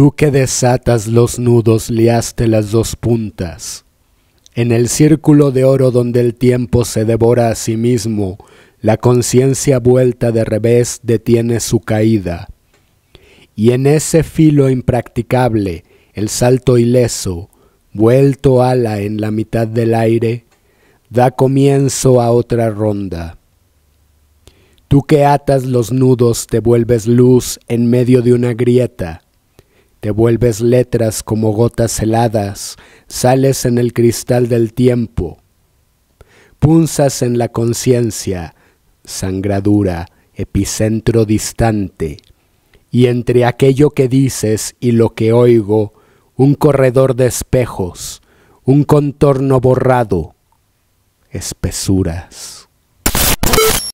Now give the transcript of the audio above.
Tú que desatas los nudos, liaste las dos puntas. En el círculo de oro donde el tiempo se devora a sí mismo, la conciencia vuelta de revés detiene su caída. Y en ese filo impracticable, el salto ileso, vuelto ala en la mitad del aire, da comienzo a otra ronda. Tú que atas los nudos te vuelves luz en medio de una grieta te vuelves letras como gotas heladas, sales en el cristal del tiempo, punzas en la conciencia, sangradura, epicentro distante, y entre aquello que dices y lo que oigo, un corredor de espejos, un contorno borrado, espesuras.